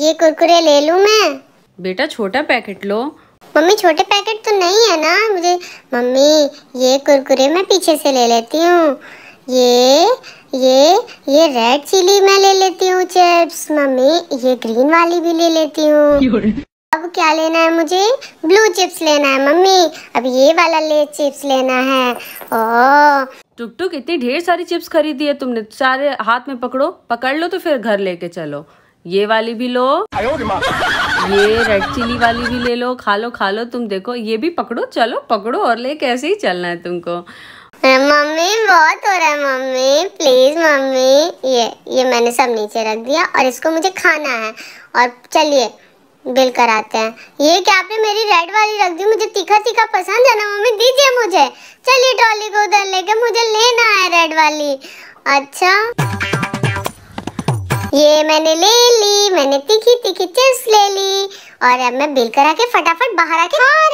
ये कुरकुरे ले लू मैं बेटा छोटा पैकेट लो मम्मी छोटे पैकेट तो नहीं है ना मुझे मम्मी ये कुरकुरे मैं पीछे से ले लेती हूँ ये ये ये रेड चिली मैं ले लेती हूँ चिप्स मम्मी ये ग्रीन वाली भी ले लेती हूँ अब क्या लेना है मुझे ब्लू चिप्स लेना है मम्मी अब ये वाला ले चिप्स लेना है ओ टुक टुक इतनी ढेर सारी चिप्स खरीदी है तुमने सारे हाथ में पकड़ो पकड़ लो तो फिर घर लेके चलो ये वाली भी लो ये रेड चिली वाली भी ले लो खा लो खा लो तुम देखो ये भी पकड़ो चलो पकड़ो और ले कैसे ही चलना है तुमको मम्मी बहुत हो रहा है मम्मी प्लीज मम्मी ये ये मैंने सब नीचे रख दिया और इसको मुझे खाना है और चलिए बिल कराते हैं ये क्या आपने मेरी रेड वाली रख दी मुझे तीखा तीखा पसंद है ना मम्मी दीजिए मुझे चलिए ट्रॉली को उधर लेके मुझे लेना है रेड वाली अच्छा ये मैंने ले ली मैंने तीखी तीखी चिप्स ले ली और अब मैं बिल करा के फटाफट बाहर आके हाँ